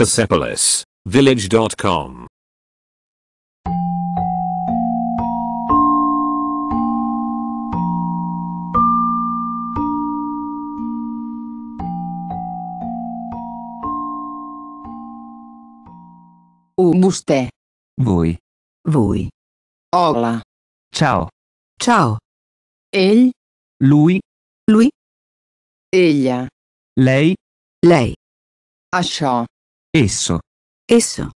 Persepolis, village.com. Umuste. Voi. Voi. Hola. Ciao. Ciao. Egli. Lui. Lui. Ella. Lei. Lei. Asciò. Esso. Esso.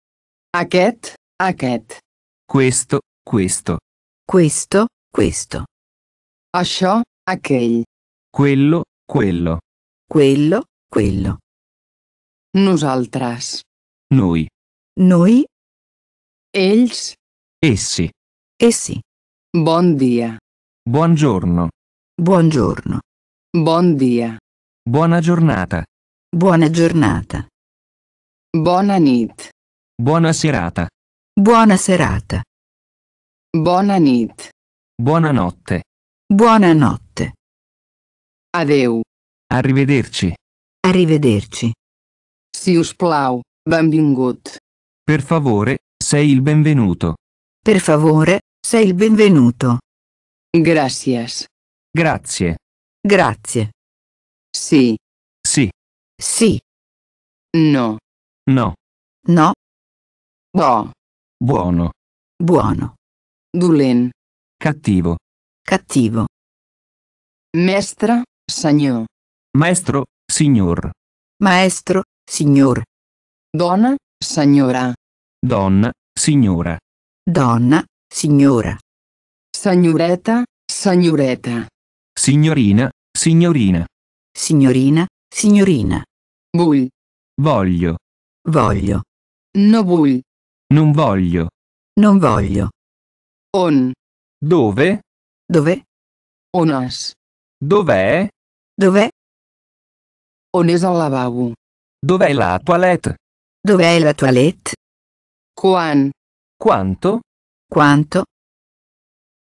Aquest, aquest. Questo, questo. Questo, questo. Asciò, aquel. Quello, quello. Quello, quello. Nosaltres. Noi. Noi. Ells. Essi. Essi. Buon dia. Buongiorno. Buongiorno. Buon dia. Buona giornata. Buona giornata. Buona nit. Buona serata. Buona serata. Buona nit. Buonanotte. Buonanotte. Adeu. Arrivederci. Arrivederci. Sius plau, benvingut. Per favore, sei il benvenuto. Per favore, sei il benvenuto. Gracias. Grazie. Grazie. Sì. Sì. Sì. No. No. No. Bo. Buono. Buono. Dolent. Cattivo. Cattivo. Mestra, senyor. Maestro, signor. Maestro, signor. Donna, signora. Donna, signora. Donna, signora. Signoretta, signoretta. Signorina, signorina. Signorina, signorina. Vull. Voglio. Voglio. No vull. Non voglio. Non voglio. On. Dove? Dove? Onas. Dov'è? Dov'è? On és el lavabo? Dov'è la toilette? Dov'è la toilette? Quan? Quanto? Quanto?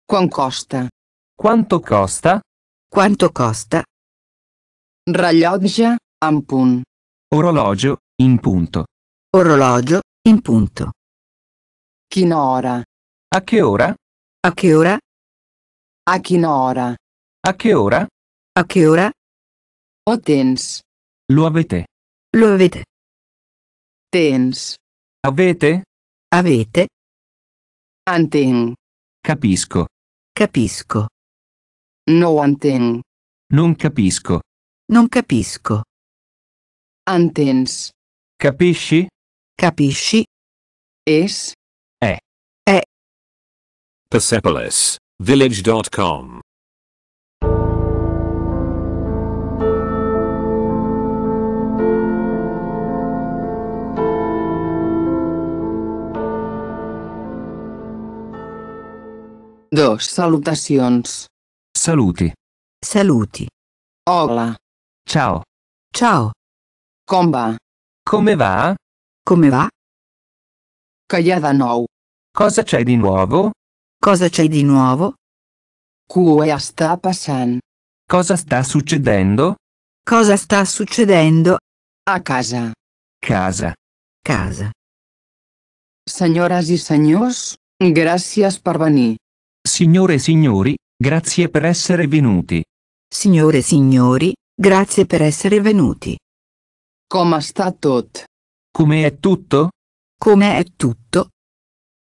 Quan costa? Quanto costa? Quanto costa? Rellotge, ampun. Orologio, in punto. Orologio, in punto. Chinora. A che ora? A che ora? A chinora. A che ora? A che ora? O tens. Lo avete. Lo avete. Tens. Avete? Avete. Anten. Capisco. Capisco. No anten. Non capisco. Non capisco. Antens. Capisci? Capisci? Es. È. È. Persepolis, village.com Dos salutations. Saluti. Saluti. Hola. Ciao. Ciao. Comba. Come va? Come va? Caiava nou. Cosa c'è di nuovo? Cosa c'è di nuovo? Cuea sta passan. Cosa sta succedendo? Cosa sta succedendo? A casa. Casa. Casa. Signores e signors, gracias per venir. Signore e signori, grazie per essere venuti. Signore e signori, grazie per essere venuti. Come sta tot? Come è tutto? Come è tutto?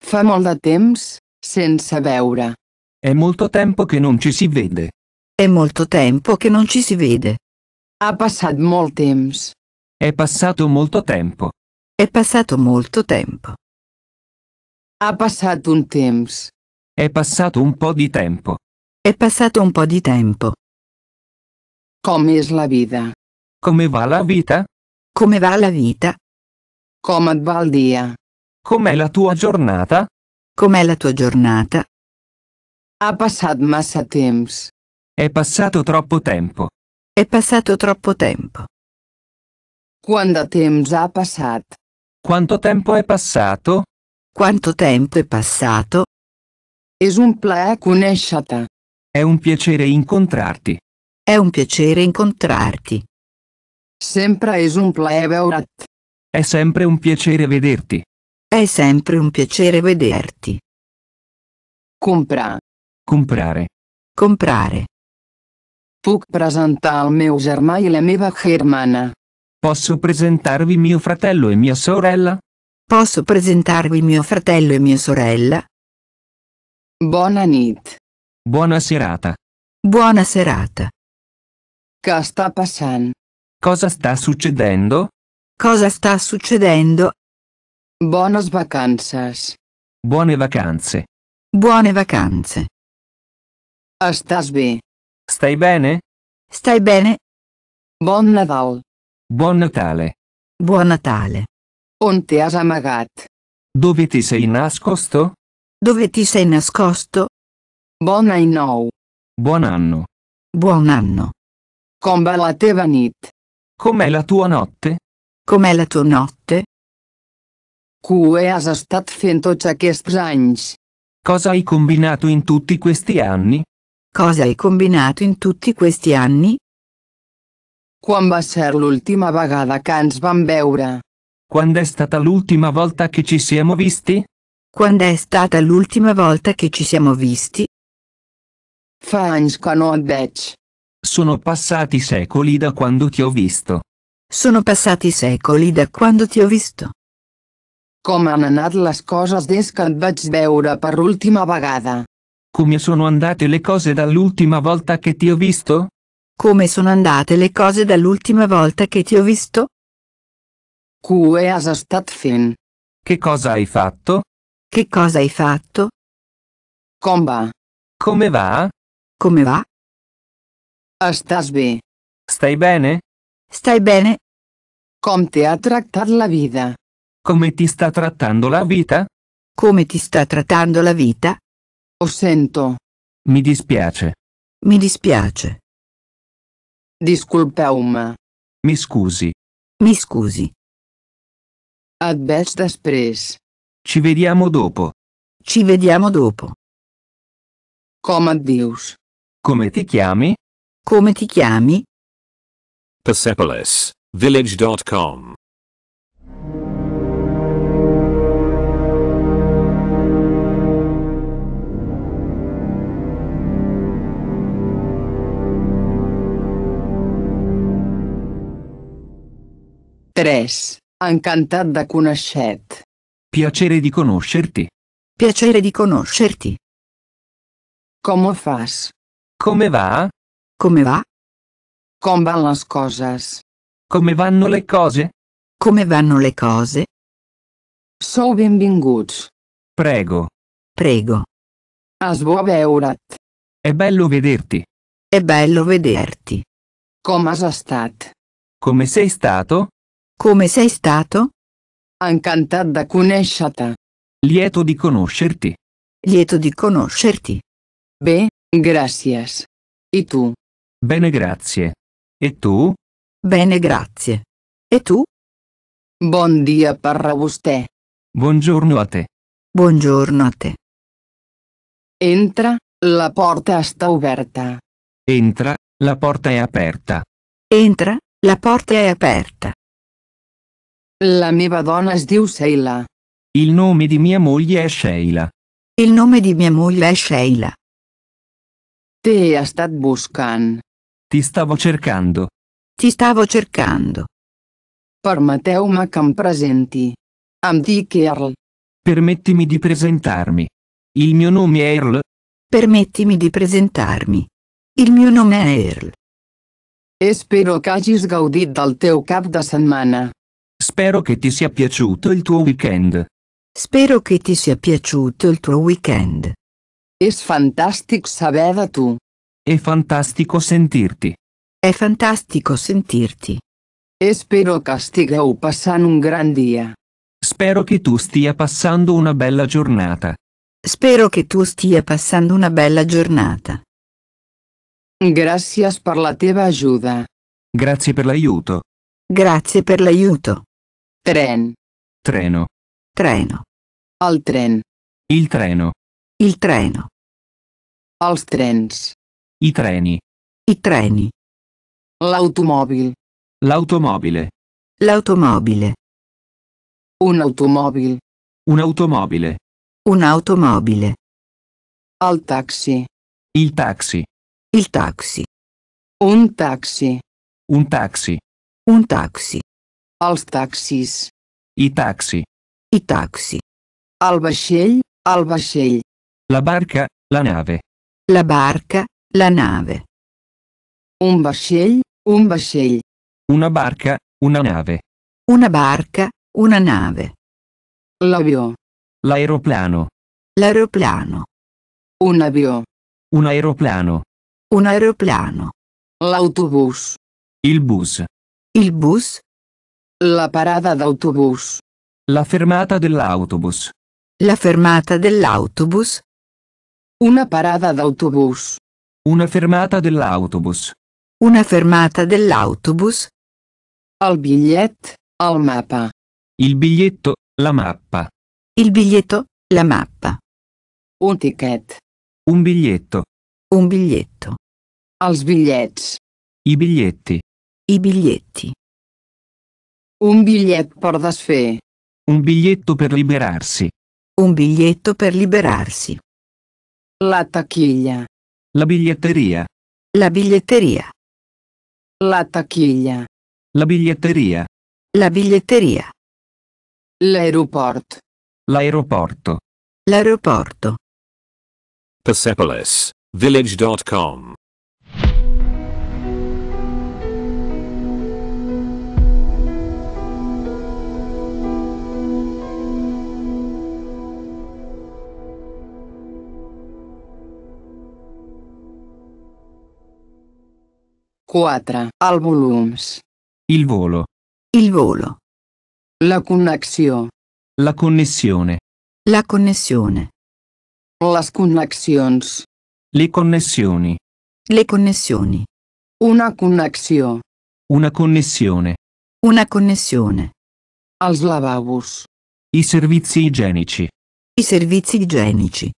Fa molt de senza veure. È molto tempo che non ci si vede. È molto tempo che non ci si vede. Ha passato molt temps. È passato molto tempo. È passato molto tempo. Ha passato un tempo. È passato un po' di tempo. È passato un po' di tempo. Come è la vita? Come va la vita? Come va la vita? Come va il dia? Com'è la tua giornata? Com'è la tua giornata? Ha passato massa temps. È passato troppo tempo. È passato troppo tempo. Quanto temps ha passato? Quanto tempo è passato? Quanto tempo è passato? Es un plaer conoscerti. È un piacere incontrarti. È un piacere incontrarti. Sempre es un plebeorat. È sempre un piacere vederti. È sempre un piacere vederti. Compra. Comprare. Comprare. Puc presentar al meu germà i la meva germana. Posso presentarvi mio fratello e mia sorella? Posso presentarvi mio fratello e mia sorella? Buona nit. Buona serata. Buona serata. Che sta passando? Cosa sta succedendo? Cosa sta succedendo? Bonos vacanzas. Buone vacanze. Buone vacanze. Estàs bé? Stai bene? Stai bene? Bon Nadal. Buon Natale. Buon Natale. On ti has amagat? Dove ti sei nascosto? Dove ti sei nascosto? Bon any Buon anno. Buon anno. Com va la teva nit? Com'è la tua notte? Com'è la tua notte? Cue has estat fent tots aquests anys? Cosa hai combinato in tutti questi anni? Cosa hai combinato in tutti questi anni? Quan va ser l'ultima vegada che ens vam veure? Quando è stata l'ultima volta che ci siamo visti? Quando è stata l'ultima volta che ci siamo visti? Fa anys che no et veig. Sono passati secoli da quando ti ho visto. Sono passati secoli da quando ti ho visto. Com han anat les coses des que vaig veure per l'ultima vegada? Come sono andate le cose dall'ultima volta che ti ho visto? Come sono andate le cose dall'ultima volta che ti ho visto? Cue has estat fent? Che cosa hai fatto? Che cosa hai fatto? Com va? Come va? Come va? Ah, estàs bé? Stai bene? Stai bene? Com te ha trattato la vita? Come ti sta trattando la vita? Come ti sta trattando la vita? O sento. Mi dispiace. Mi dispiace. Disculpeu-me. Mi scusi. Mi scusi. Et veig després. Ci vediamo dopo. Ci vediamo dopo. Com et dius? Come ti chiami? Come ti chiami? Persepolis, village.com Tres, encantat de conèixer-te. Piacere di conoscerti. Piacere di conoscerti. Come fas? Come va? Come va? Com van les coses? Come vanno le cose? Come vanno le cose? Sou benvinguts. Prego. Prego. Es bo È bello vederti. È bello vederti. Com has estat? Come sei stato? Come sei stato? Encantat de conoscerti. Lieto di conoscerti. Lieto di conoscerti. Beh, gracias. E tu? Bene grazie. E tu? Bene grazie. E tu? Buon dia per usted. Buongiorno a te. Buongiorno a te. Entra, la porta sta aperta. Entra, la porta è aperta. Entra, la porta è aperta. La mia donna es diu Sheila. Il nome di mia moglie è Sheila. Il nome di mia moglie è Sheila. Te ha stat buscant. Ti stavo cercando. Ti stavo cercando. Permeteu-me che presenti. Em dic Earl. Permettimi di presentarmi. Il mio nome è Earl. Permettimi di presentarmi. Il mio nome è Earl. Spero che agis gaudito dal teu cap da settimana. Spero che ti sia piaciuto il tuo weekend. Spero che ti sia piaciuto il tuo weekend. És fantàstic saber de tu. È fantastico sentirti. È fantastico sentirti. E spero che stiga passando un gran dia. Spero che tu stia passando una bella giornata. Spero che tu stia passando una bella giornata. Grazie per la teva aiuta. Grazie per l'aiuto. Grazie per l'aiuto. Tren. Treno. Treno. Al tren. Il treno. Il treno. Els trens. I treni. I treni. L'automobile. L'automobile. L'automobile. Un'automobile. Un'automobile. Un'automobile. Al taxi. Il taxi. Il taxi. Un taxi. Un taxi. Un taxi. Els taxis. I taxi. I taxi. Al vaixell, al vaixell. La barca, la nave. La barca, la nave. Un vascello, un vascello. Una barca, una nave. Una barca, una nave. L'avio. L'aeroplano. L'aeroplano. Un avio. Un aeroplano. Un aeroplano. L'autobus. Il bus. Il bus. La parada d'autobus. La fermata dell'autobus. La fermata dell'autobus. Una parada d'autobus. Una fermata dell'autobus. Una fermata dell'autobus. Al biglietto, al mappa. Il biglietto, la mappa. Il biglietto, la mappa. Un ticket. Un biglietto. Un biglietto. Als biglietti. I biglietti. I biglietti. Un biglietto per desfer. Un biglietto per liberarsi. Un biglietto per liberarsi. La tacchiglia. La biglietteria. La biglietteria. La tacchiglia. La biglietteria. La biglietteria. L'aeroport. L'aeroporto. L'aeroporto. Persepolis. Village.com 4. Al volums. Il volo. Il volo. La connexione. La connessione. La connessione. Las connexions. Le connessioni. Le connessioni. Una connexione. Una connessione. Una connessione. Als lavabos. I servizi igienici. I servizi igienici.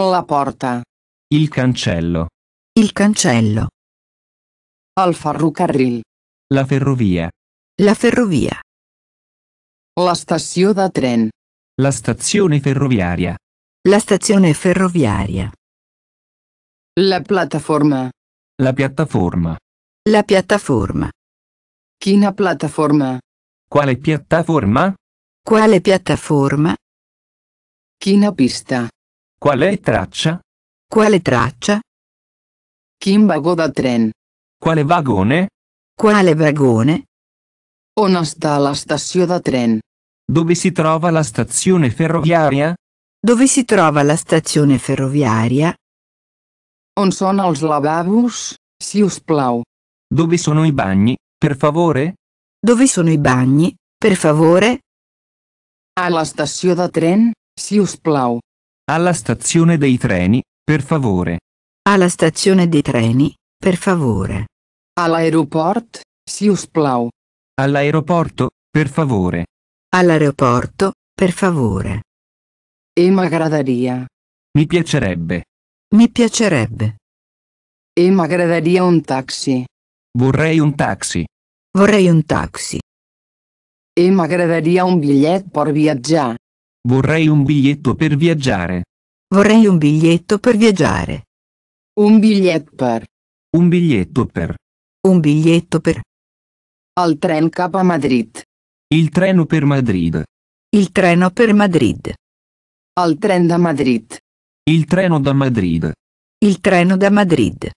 La porta. Il cancello. Il cancello. Al ferrocarril. La ferrovia. La ferrovia. La stazione da tren. La stazione ferroviaria. La stazione ferroviaria. La piattaforma. La piattaforma. La piattaforma. China piattaforma. Quale piattaforma? Quale piattaforma? China pista. Qual è traccia? Quale traccia? Kim vago da tren. Quale vagone? Quale vagone? On sta la stazione da tren? Dove si trova la stazione ferroviaria? Dove si trova la stazione ferroviaria? On sono els lavabos, si us plau? Dove sono i bagni, per favore? Dove sono i bagni, per favore? Alla stazione da tren, si us plau. Alla stazione dei treni, per favore. Alla stazione dei treni, per favore. All'aeroport, si usplau. All'aeroporto, per favore. All'aeroporto, per favore. E m'agradaria. Mi piacerebbe. Mi piacerebbe. E m'agradaria un taxi. Vorrei un taxi. Vorrei un taxi. E m'agradaria un biglietto per viaggiare. Vorrei un biglietto per viaggiare. Vorrei un biglietto per viaggiare. Un biglietto per. Un biglietto per. Un biglietto per. Al tren capa Madrid. Il treno per Madrid. Il treno per Madrid. Al tren da Madrid. Il treno da Madrid. Il treno da Madrid.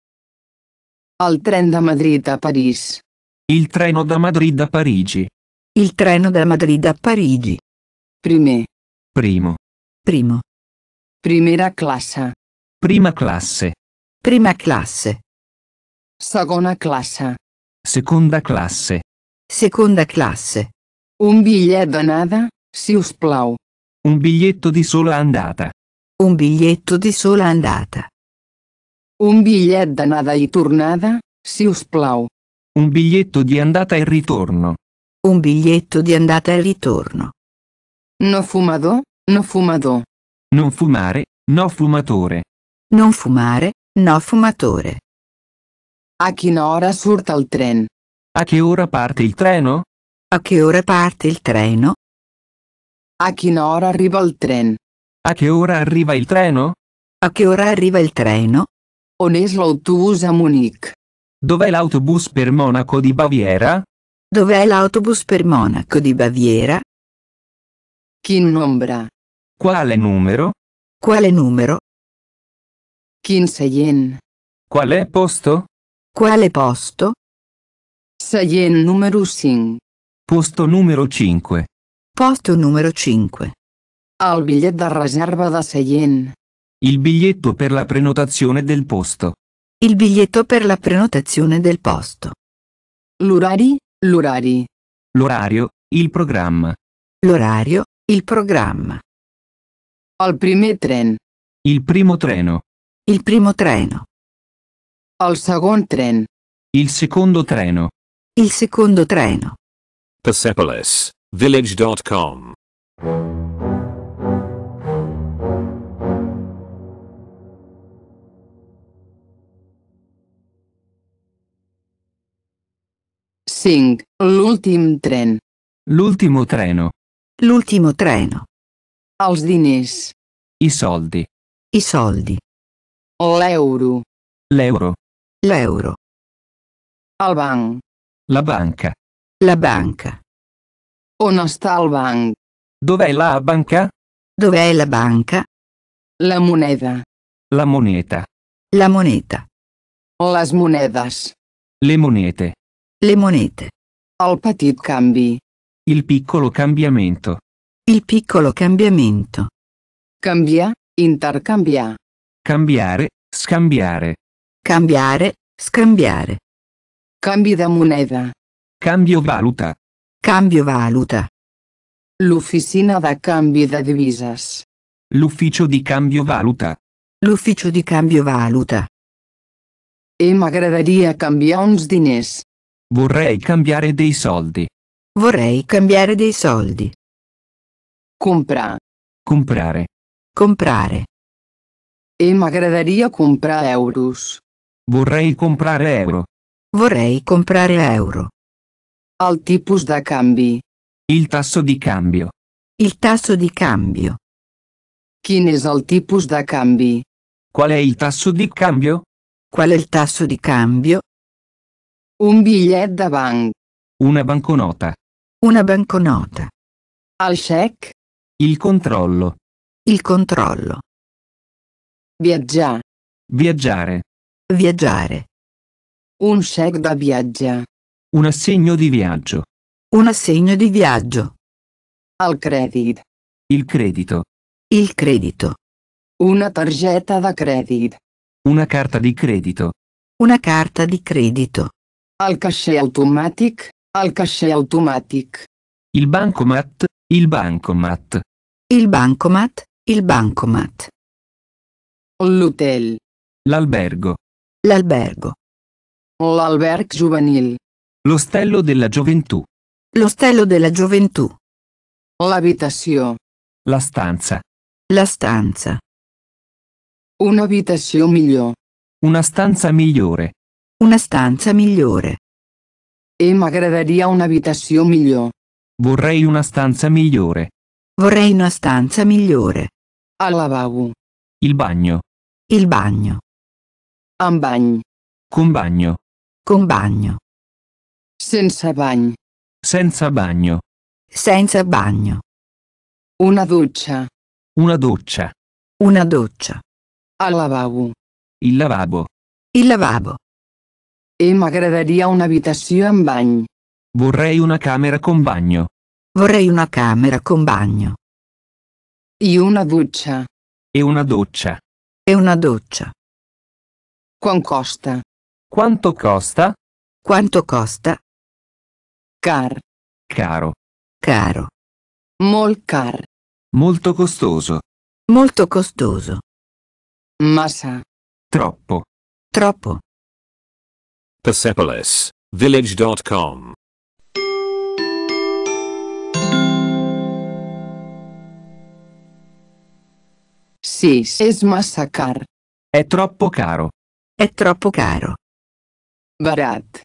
Al tren da Madrid a Parigi. Il treno da Madrid a Parigi. Il treno da Madrid a Parigi. Prime. Primo. Primo. Primera classe. Prima classe. Prima classe. Segona classe. Seconda classe. Seconda classe. Un biglietto d'anada, si us Un biglietto di sola andata. Un biglietto di sola andata. Un biglietto d'anada e tornada, si us Un biglietto di andata e ritorno. Un biglietto di andata e ritorno. No fumador, no fumador. Non fumare, no fumatore. Non fumare, no fumatore. A quina ora surta il tren? A che ora parte il treno? A che ora parte il treno? A quina hora arriva il tren? A che ora arriva il treno? A che ora arriva il treno? On és l'autobus a Munich? Dov'è l'autobus per Monaco di Baviera? Dov'è l'autobus per Monaco di Baviera? Quin nombre? Quale numero? Quale numero? Quin seient? Qual è posto? Quale posto? Salien numero 5. Posto numero 5. Posto numero 5. Al biglietto da riserva da Salien. Il biglietto per la prenotazione del posto. Il biglietto per la prenotazione del posto. L'orari, l'orari. L'orario, il programma. L'orario, il programma. Al primo tren. Il primo treno. Il primo treno. El segon tren. Il secondo treno. Il secondo treno. Persepolis, village.com. Sing, l'ultim tren. L'ultimo treno. L'ultimo treno. Els diners. I soldi. I soldi. L'euro. L'euro. L'euro. El banc. La banca. La banca. On sta el banc? Dov'è la banca? Dov'è la banca? La moneda. La moneta. La moneta. Las monedas. Le monete. Le monete. Al petit cambi. Il piccolo cambiamento. Il piccolo cambiamento. Cambia, intercambia. Cambiare, scambiare. Cambiare, scambiare. Cambi da moneda. Cambio valuta. Cambio valuta. L'officina da cambi da divisas. L'ufficio di cambio valuta. L'ufficio di cambio valuta. E m'agradaria cambiare uns diners. Vorrei cambiare dei soldi. Vorrei cambiare dei soldi. Compra. Comprare. Comprare. E m'agradaria comprare euros. Vorrei comprare euro. Vorrei comprare euro. Al tipus da cambi. Il tasso di cambio. Il tasso di cambio. Quin és el tipus de canvi? Qual è il tasso di cambio? Qual è il tasso di cambio? Un biglietto da bank. Una banconota. Una banconota. Al check? Il controllo. Il controllo. Viaggiare. Viaggiare. Viaggiare. Un check da viaggia. Un assegno di viaggio. Un assegno di viaggio. Al credit. Il credito. Il credito. Una targetta da credit. Una carta di credito. Una carta di credito. Al cachet automatic. Al cachet automatic. Il bancomat. Il bancomat. Il bancomat. Il bancomat. L'hotel. L'albergo. L'albergo. L'alberg juvenil. L'ostello della gioventù. L'ostello della gioventù. L'abitazione. La stanza. La stanza. Un'abitazione migliore. Una stanza migliore. Una stanza migliore. E m'aggradaria un'abitazione migliore. Vorrei una stanza migliore. Vorrei una stanza migliore. Al lavabo. Il bagno. Il bagno. Ambagn. Compagno. Compagno. Senza bagno. Senza bagno. Senza bagno. Una doccia. Una doccia. Una doccia. Al lavabo. Il lavabo. Il lavabo. E m'agradaria un'abitazione in bagno. Vorrei una camera con bagno. Vorrei una camera con bagno. E una doccia. E una doccia. E una doccia. Quan costa? Quanto costa? Quanto costa? Car. Caro. Caro. Mol car. Molto costoso. Molto costoso. Massa. Troppo. Troppo. PersepolisVillage.com Village.com Sì, es massacar. È troppo caro. È troppo caro. Barat.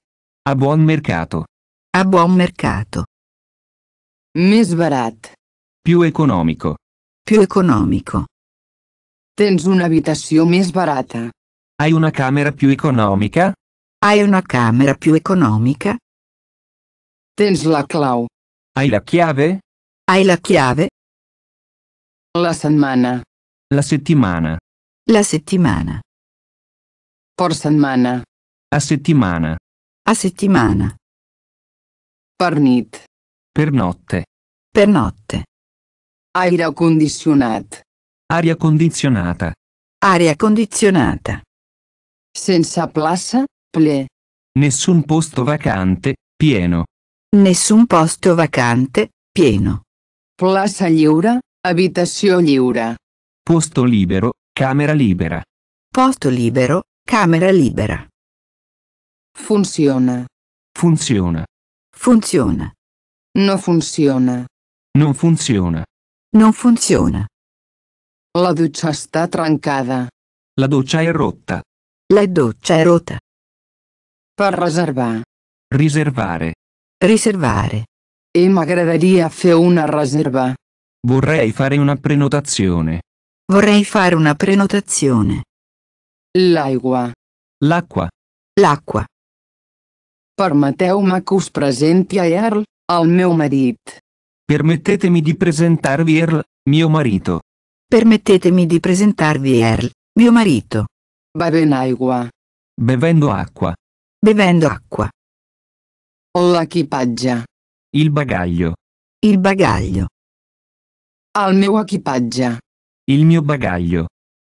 A buon mercato. A buon mercato. Més barat. Più economico. Più economico. Tens un'abitazione més barata. Hai una camera più economica? Hai una camera più economica? Tens la clau. Hai la chiave? Hai la chiave? La settimana. La settimana. La settimana. Por setmana. A settimana. A settimana. Per nit. Per notte. Per notte. Aria condizionata. Aria condizionata. Aria condizionata. Senza plaza, ple. Nessun posto vacante, pieno. Nessun posto vacante, pieno. Plaza lliure, abitazione lliure. Posto libero, camera libera. Posto libero, Camera libera. Funziona. Funziona. Funziona. Non funziona. Non funziona. Non funziona. La doccia sta trancata. La doccia è rotta. La doccia è rotta. Per riservare. Riservare. Riservare. E m'aggradaria fare una riserva. Vorrei fare una prenotazione. Vorrei fare una prenotazione. L'aigua. L'acqua. L'acqua. Permeteu-me que us presenti a Earl, el meu marit. Permettetemi di presentarvi Earl, mio marito. Permettetemi di presentarvi Earl, mio marito. Bevendo aigua. Bevendo acqua. Bevendo acqua. L'equipaggia. Il bagaglio. Il bagaglio. Al mio equipaggio. Il mio bagaglio.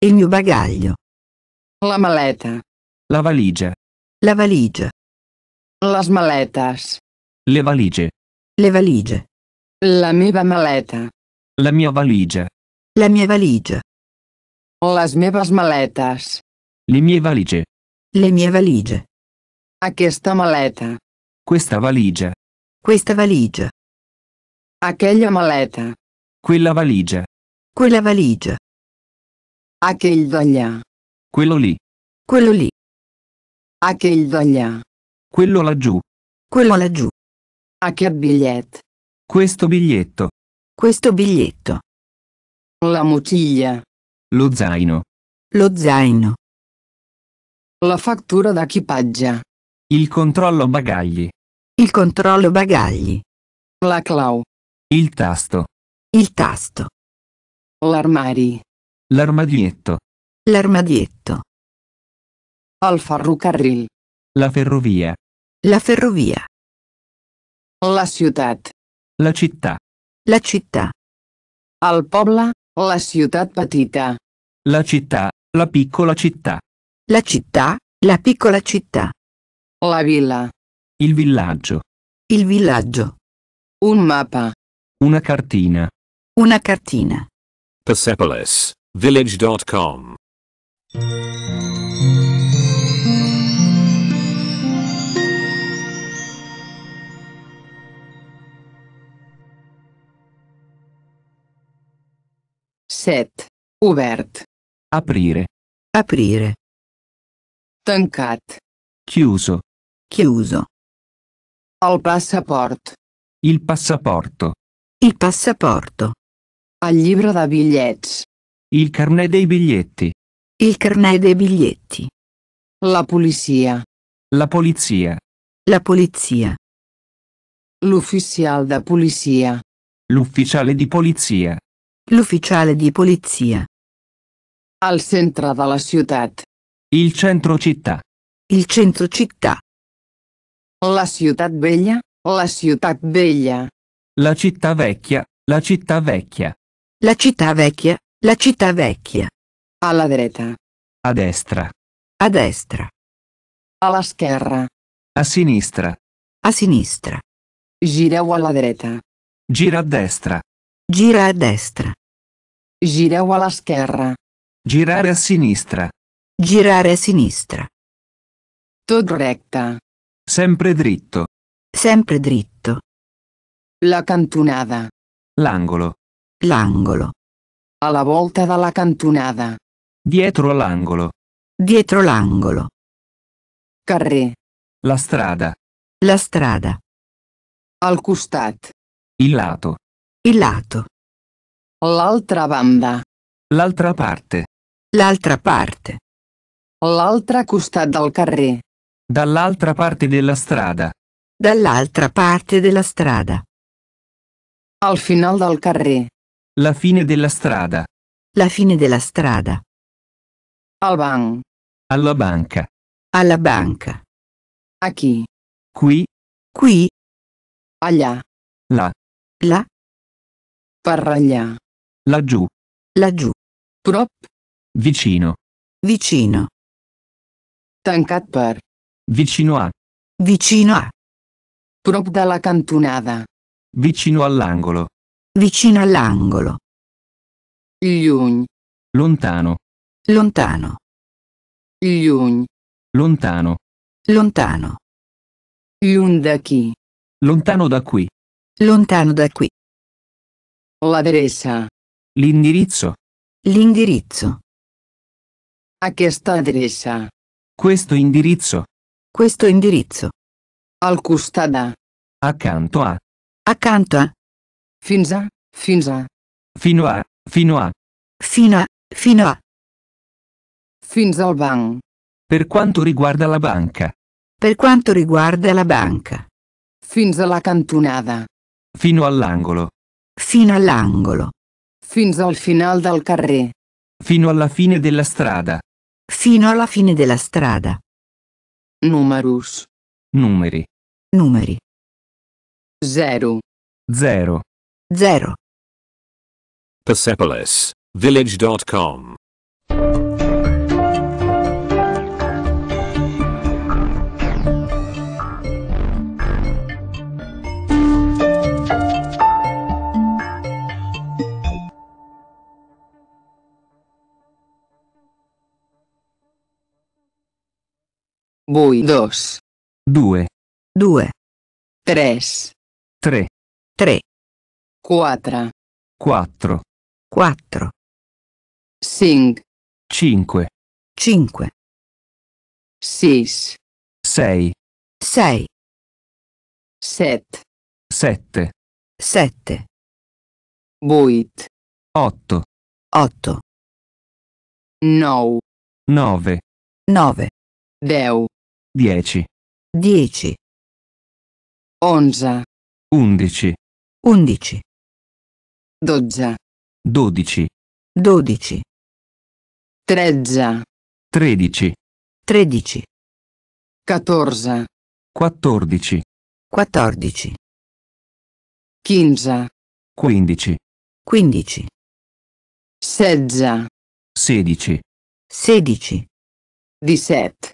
Il mio bagaglio. La maleta. La valigia. La valigia. Las maletas. Le valigie. Le valigie. La mia maleta. La mia valigia. La mia valigia. Les meves maletas. Le mie valigie. Le mie valigie. Aquesta maleta. Questa valigia. Questa valigia. Aquella maleta. Quella valigia. Quella valigia. Aquell d'allà. Quello lì. Quello lì. A che il d'allà. Quello laggiù. Quello laggiù. A che biglietto. Questo biglietto. Questo biglietto. La mutiglia. Lo zaino. Lo zaino. La fattura d'equipaggia. Il controllo bagagli. Il controllo bagagli. La clau. Il tasto. Il tasto. L'armari. L'armadietto. L'armadietto. Al ferrocarril. La ferrovia. La ferrovia. La ciutat. La città. La città. Al poble, la ciutat petita. La città, la piccola città. La città, la piccola città. La villa. Il villaggio. Il villaggio. Un mappa. Una cartina. Una cartina. Persepolis, village.com Set. Overt. Aprire. Aprire. Tancat. Chiuso. Chiuso. Al passaporto. Il passaporto. Il passaporto. Al libro da biglietti. Il carnet dei biglietti. Il carnet dei biglietti. La polizia. La polizia. La polizia. L'ufficiale da polizia. L'ufficiale di polizia. L'ufficiale di polizia. Al centro della città. Il centro città. Il centro città. La città bella, la città bella. La città vecchia, la città vecchia. La città vecchia, la città vecchia. Alla dreta. A destra. A destra. Alla scherra. A sinistra. A sinistra. Gireu alla dreta. Gira a destra. Gira a destra. Gireu alla scherra. Girare a sinistra. Girare a sinistra. Tot recta. Sempre dritto. Sempre dritto. La cantonada. L'angolo. L'angolo. Alla volta dalla cantonada. Dietro l'angolo. Dietro l'angolo. Carré. La strada. La strada. Al costat. Il lato. Il lato. L'altra banda. L'altra parte. L'altra parte. L'altra costat del carré. Dall'altra parte della strada. Dall'altra parte della strada. Al final del carré. La fine della strada. La fine della strada. Al ban. Alla banca. Alla banca. A chi? Qui. Qui. Allà. Là. Là. Parraglià. Laggiù. Laggiù. Prop. Vicino. Vicino. Tancat per. Vicino a. Vicino a. Prop dalla cantonada. Vicino all'angolo. Vicino all'angolo. Lluny. Lontano. Lontano. Lluny. Lontano. Lontano. Lluny da chi? Lontano da qui. Lontano da qui. L'adressa. L'indirizzo. L'indirizzo. A che Aquesta adressa. Questo indirizzo. Questo indirizzo. Al costada. Accanto a. Accanto a. Fins a, fins Fino a, fino a. Fino a, fino a fins al banc. Per quanto riguarda la banca. Per quanto riguarda la banca. Fins alla cantonada. Fino all'angolo. Fino all'angolo. Fins al final del carrer. Fino alla fine della strada. Fino alla fine della strada. Numerus. Numeri. Numeri. 0. 0. 0. Persepolis. Village.com Voi dos. Due. Due. Tres. Tre. Tre. Quattro. Quattro. Quattro. Sing. Cinque. Cinque. Sis. Sei. Sei. Set. Sette. Sette. Buit. Otto. Otto. No. Nove. Nove. Deu. 10, 10, 11, 11, 11, 12, 12, 12, 13, 13, 13, 14, 14, 14, 15, 15, 15, 16, 16, 16, 17,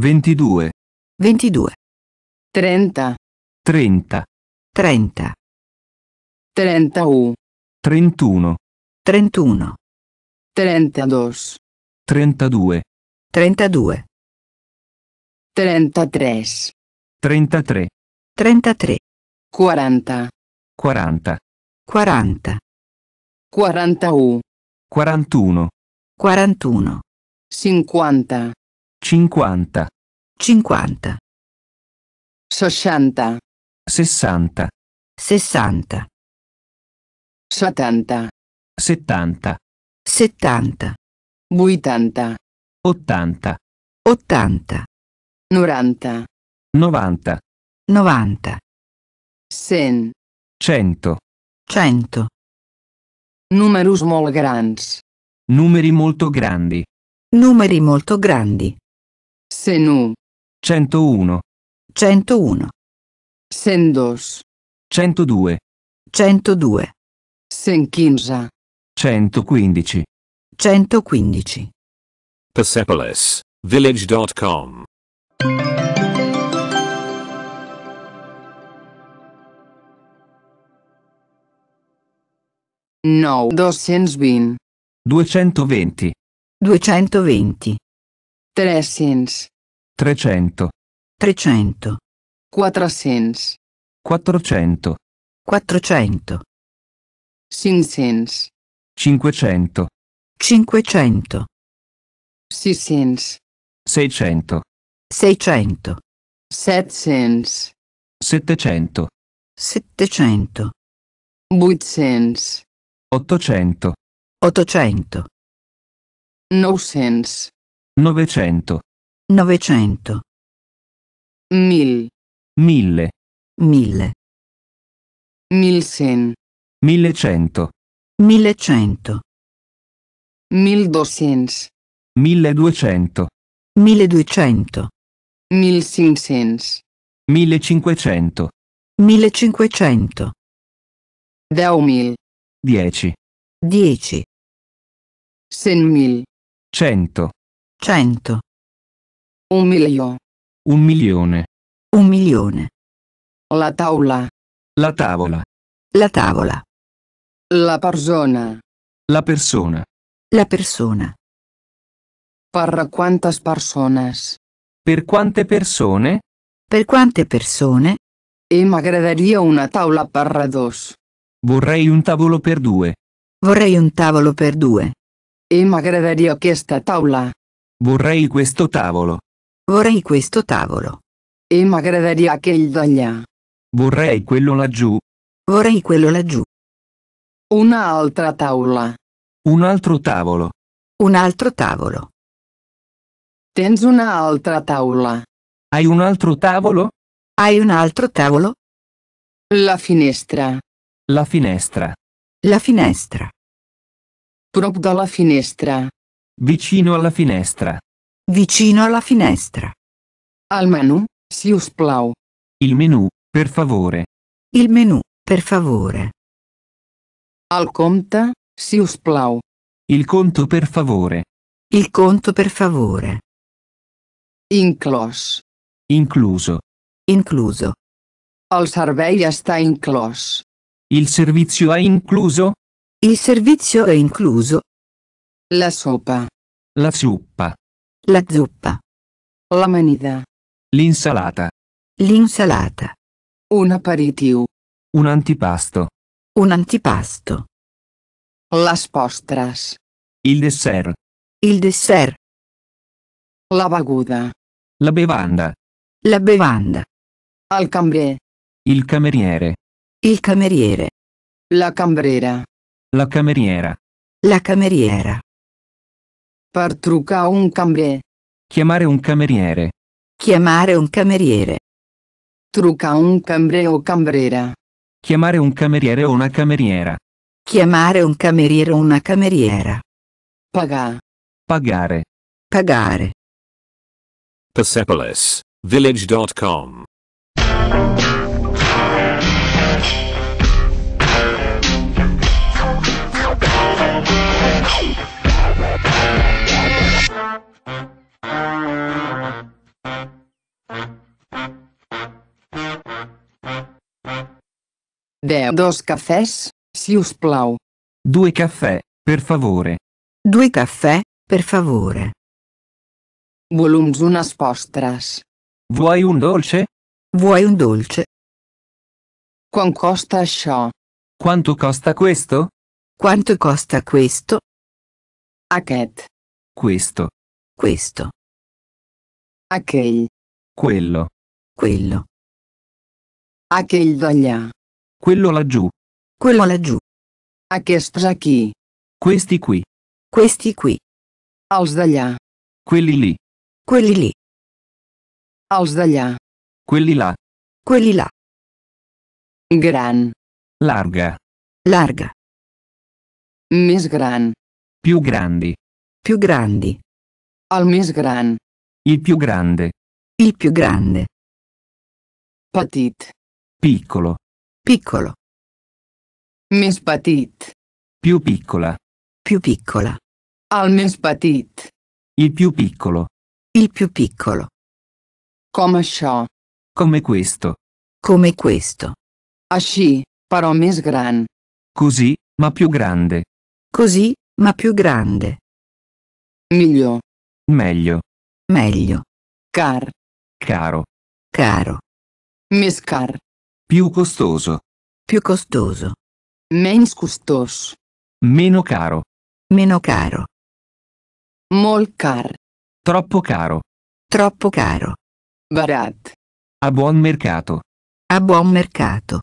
22, 22, 30, 30, 30, 31, 31, 31, 32, 32, 32, 33, 33, 33, 40, 40, 40, 41, 41, 41, 50, Cinquanta. Cinquanta. Sessanta. Sessanta. 60, Settanta. Settanta. 70, 80, Ottanta. 80, 90, 90, 90, 100, 100. 100, números molt grans, Numeri molto grandi. numeri molto grandi. Senù. 101. 101. Sendos. 102. 102. Senchinza. 115. 115. Persepolis, village.com. No, 220. 220. 220. 300. 300. 300. 400. 400. 400. 500. 500. 500. 600. 600. 600. 700. 700. 700. 800. 800. 800. 900. 900. Novecento. Mil. Mille. Mille. Milsen. Millecento. Millecento. Mildocents. Milleduecento. Milleduecento. Milcinquecents. Millecinquecento. Millecinquecento. Deumil. Dieci. Dieci. mil. Cento. Cento. Un milione. Un milione. Un milione. La tavola. La tavola. La tavola. La persona. La persona. La persona. Per quantas personas? Per quante persone? Per quante persone? E m'aggradaria una tavola per dos. Vorrei un tavolo per due. Vorrei un tavolo per due. E m'aggradaria questa tavola. Vorrei questo tavolo. Vorrei questo tavolo. E magari che il vaglia. Vorrei quello laggiù. Vorrei quello laggiù. Un'altra tavola. Un altro tavolo. Un altro tavolo. Tens un'altra tavola. Hai un altro tavolo? Hai un altro tavolo? La finestra. La finestra. La finestra. Prop dalla finestra. Vicino alla finestra vicino alla finestra. Al menu, si usplau. Il menu, per favore. Il menu, per favore. Al conta, si usplau. Il conto per favore. Il conto per favore. Inclos. Incluso. Incluso. Al servei sta inclos. Il servizio è incluso? Il servizio è incluso. La sopa. La zuppa. La zuppa. L'amanida. L'insalata. L'insalata. Un aperitiu. Un antipasto. Un antipasto. Las postras. Il dessert. Il dessert. La beguda. La bevanda. La bevanda. Al cambrier. Il cameriere. Il cameriere. La cambrera. La cameriera. La cameriera. Per trucca un cambrer. Chiamare un cameriere. Chiamare un cameriere. Trucca un cambrer o cambrera. Chiamare un cameriere o una cameriera. Chiamare un cameriere o una cameriera. Pagà. Pagare. Pagare. Persepolis. Village.com Deu dos cafés, si us plau. Due caffè, per favore. Due caffè, per favore. Volums unes postres. Vuoi un dolce? Vuoi un dolce? Quant costa ciò? Quanto costa questo? Quanto costa questo? Aquest. Questo. Questo. Aquell. Quello. Quello. Aquell d'allà. Quello laggiù. Quello laggiù. A che aquí. Questi qui. Questi qui. Els d'allà. Quelli lì. Quelli lì. Els d'allà. Quelli là. Quelli là. Gran. Larga. Larga. Més gran. Più grandi. Più grandi. Al més gran. Il più grande. Il più grande. Petit. Piccolo. Piccolo. Miss Petit. Più piccola. Più piccola. Al Miss Petit. Il più piccolo. Il più piccolo. Come ciò. Come questo. Come questo. Asci, però Miss Gran. Così, ma più grande. Così, ma più grande. Miglio. Meglio. Meglio. Car. Caro. Caro. Miss Car. Più costoso. Più costoso. Mens custos. Meno caro. Meno caro. Mol car. Troppo caro. Troppo caro. Barat. A buon mercato. A buon mercato.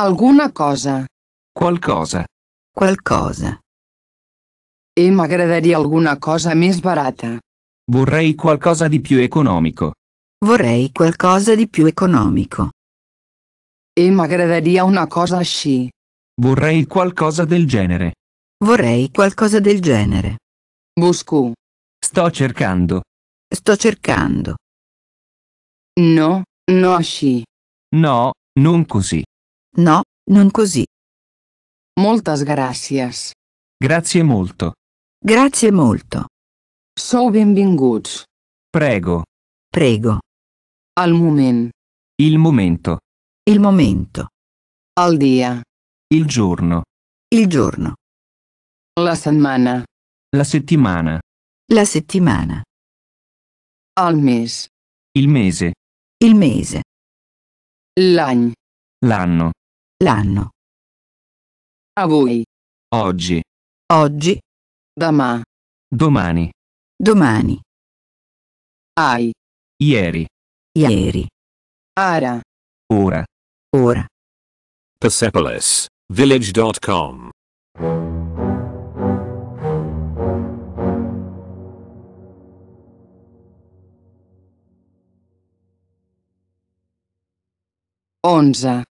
Alguna cosa. Qualcosa. Qualcosa. E m'aggraderia alguna cosa més barata. Vorrei qualcosa di più economico. Vorrei qualcosa di più economico. Emma graderia una cosa sci. Vorrei qualcosa del genere. Vorrei qualcosa del genere. Buscu. Sto cercando. Sto cercando. No, no sci. No, non così. No, non così. Moltas gracias. Grazie molto. Grazie molto. So benvinguts. Prego. Prego. Al moment. Il momento. Il momento. Al dia. Il giorno. Il giorno. La settimana. La settimana. La settimana. Al mese. Il mese. Il mese. L'any. L'anno. L'anno. A voi. Oggi. Oggi. Dama. Domani. Domani. Ai. Ieri. Ieri. Ara. Ora. or Persepolis Village.com. Onze